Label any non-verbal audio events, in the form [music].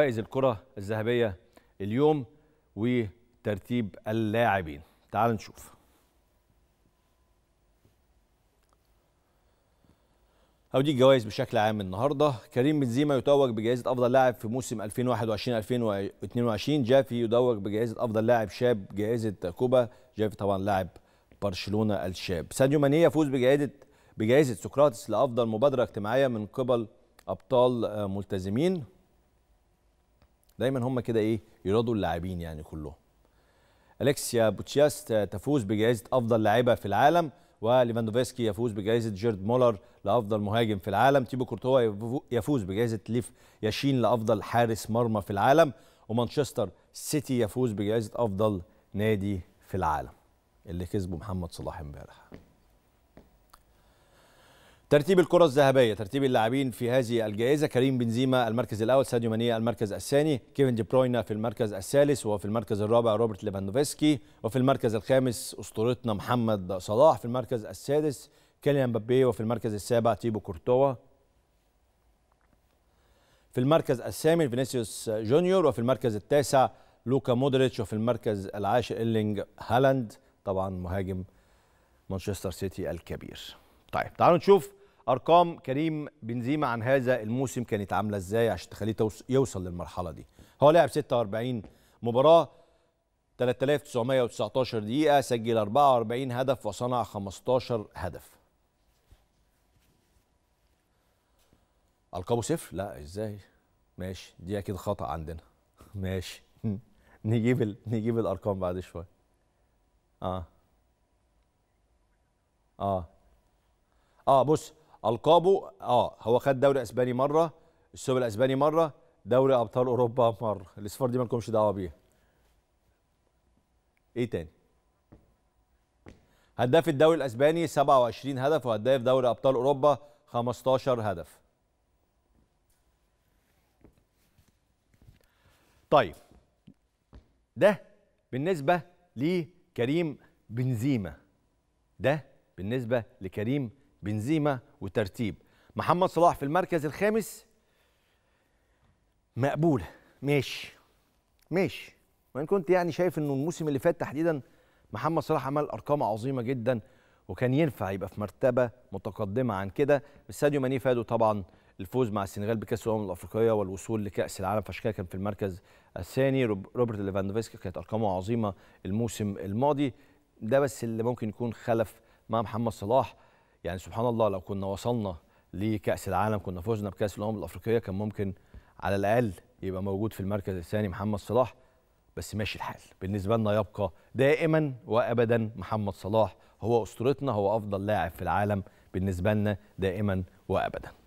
جوائز الكرة الذهبية اليوم وترتيب اللاعبين تعال نشوف أودي الجوائز بشكل عام النهارده كريم بنزيما يتوج بجائزة أفضل لاعب في موسم 2021-2022 جافي يدوج بجائزة أفضل لاعب شاب جائزة كوبا جافي طبعا لاعب برشلونة الشاب ساديو ماني يفوز بجائزة بجائزة سقراطس لأفضل مبادرة اجتماعية من قبل أبطال ملتزمين دايما هم كده ايه يرادوا اللاعبين يعني كلهم الكسيا بوتشياس تفوز بجائزه افضل لاعبه في العالم وليفاندوفسكي يفوز بجائزه جيرد مولر لافضل مهاجم في العالم تيبو كورتوا يفوز بجائزه ليف ياشين لافضل حارس مرمى في العالم ومانشستر سيتي يفوز بجائزه افضل نادي في العالم اللي كسبه محمد صلاح امبارح ترتيب الكرة الذهبية ترتيب اللاعبين في هذه الجائزة كريم بنزيما المركز الأول ساديو ماني المركز الثاني كيفن دي بروينا في المركز الثالث وفي المركز الرابع روبرت ليفاندوفسكي وفي المركز الخامس أسطورتنا محمد صلاح في المركز السادس كيليان مبابي وفي المركز السابع تيبو كورتوا في المركز الثامن فينيسيوس جونيور وفي المركز التاسع لوكا مودريتش وفي المركز العاشر إيلينج هالاند طبعا مهاجم مانشستر سيتي الكبير طيب تعالوا نشوف ارقام كريم بنزيما عن هذا الموسم كانت عامله ازاي عشان تخليه يوصل للمرحله دي هو لعب 46 مباراه 3919 دقيقه سجل 44 هدف وصنع 15 هدف القابه صفر لا ازاي ماشي دي اكيد خطا عندنا [laughs] ماشي [laughs] نجيب ال... نجيب الارقام بعد شويه اه اه اه بص القابه اه هو خد دوري اسباني مره السوبر الاسباني مره دوري ابطال اوروبا مره الاصفار دي مالكمش دعوه بيها ايه تاني هداف الدوري الاسباني 27 هدف وهداف دوري ابطال اوروبا 15 هدف طيب ده بالنسبه لكريم بنزيما ده بالنسبه لكريم بنزيما وترتيب محمد صلاح في المركز الخامس مقبوله ماشي ماشي وان كنت يعني شايف انه الموسم اللي فات تحديدا محمد صلاح عمل ارقام عظيمه جدا وكان ينفع يبقى في مرتبه متقدمه عن كده ساديو ماني فادو طبعا الفوز مع السنغال بكاس الامم الافريقيه والوصول لكاس العالم فشكا كان في المركز الثاني روبرت ليفاندوفسكي كانت ارقامه عظيمه الموسم الماضي ده بس اللي ممكن يكون خلف مع محمد صلاح يعني سبحان الله لو كنا وصلنا لكاس العالم كنا فزنا بكاس الامم الافريقيه كان ممكن على الاقل يبقى موجود في المركز الثاني محمد صلاح بس ماشي الحال بالنسبه لنا يبقى دائما وابدا محمد صلاح هو اسطورتنا هو افضل لاعب في العالم بالنسبه لنا دائما وابدا